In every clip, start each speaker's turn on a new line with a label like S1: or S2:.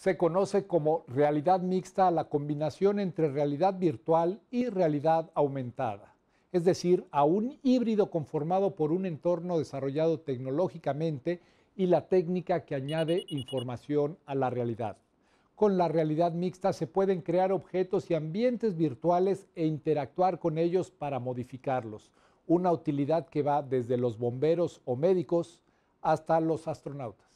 S1: se conoce como realidad mixta la combinación entre realidad virtual y realidad aumentada, es decir, a un híbrido conformado por un entorno desarrollado tecnológicamente y la técnica que añade información a la realidad. Con la realidad mixta se pueden crear objetos y ambientes virtuales e interactuar con ellos para modificarlos, una utilidad que va desde los bomberos o médicos hasta los astronautas.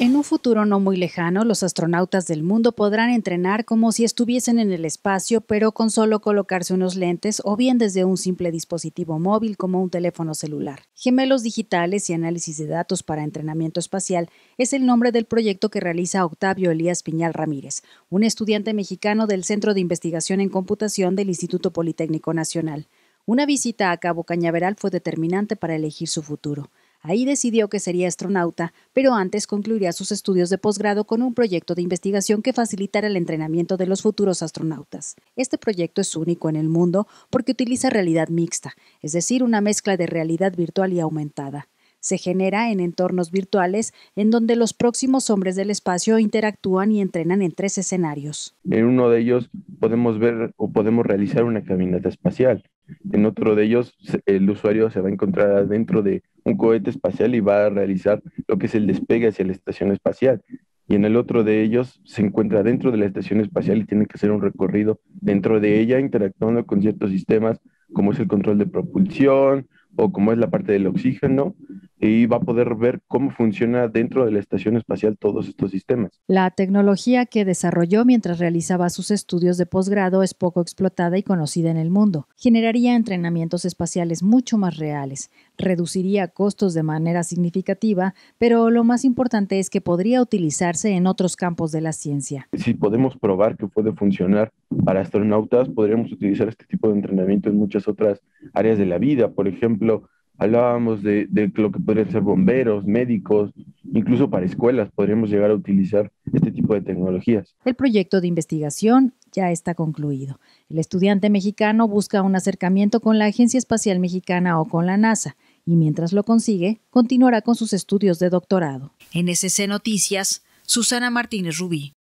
S2: En un futuro no muy lejano, los astronautas del mundo podrán entrenar como si estuviesen en el espacio, pero con solo colocarse unos lentes o bien desde un simple dispositivo móvil como un teléfono celular. Gemelos digitales y análisis de datos para entrenamiento espacial es el nombre del proyecto que realiza Octavio Elías Piñal Ramírez, un estudiante mexicano del Centro de Investigación en Computación del Instituto Politécnico Nacional. Una visita a Cabo Cañaveral fue determinante para elegir su futuro. Ahí decidió que sería astronauta, pero antes concluiría sus estudios de posgrado con un proyecto de investigación que facilitará el entrenamiento de los futuros astronautas. Este proyecto es único en el mundo porque utiliza realidad mixta, es decir, una mezcla de realidad virtual y aumentada. Se genera en entornos virtuales en donde los próximos hombres del espacio interactúan y entrenan en tres escenarios.
S3: En uno de ellos podemos ver o podemos realizar una caminata espacial en otro de ellos, el usuario se va a encontrar dentro de un cohete espacial y va a realizar lo que es el despegue hacia la estación espacial. Y en el otro de ellos se encuentra dentro de la estación espacial y tiene que hacer un recorrido dentro de ella, interactuando con ciertos sistemas, como es el control de propulsión o como es la parte del oxígeno, y va a poder ver cómo funciona dentro de la estación espacial todos estos sistemas.
S2: La tecnología que desarrolló mientras realizaba sus estudios de posgrado es poco explotada y conocida en el mundo. Generaría entrenamientos espaciales mucho más reales, reduciría costos de manera significativa, pero lo más importante es que podría utilizarse en otros campos de la ciencia.
S3: Si podemos probar que puede funcionar para astronautas, podríamos utilizar este tipo de entrenamiento en muchas otras áreas de la vida, por ejemplo, Hablábamos de, lo que podrían ser bomberos, médicos, incluso para escuelas podríamos llegar a utilizar este tipo de tecnologías.
S2: El proyecto de investigación ya está concluido. El estudiante mexicano busca un acercamiento con la Agencia Espacial Mexicana o con la NASA y mientras lo consigue, continuará con sus estudios de doctorado. NSC Noticias, Susana Martínez Rubí.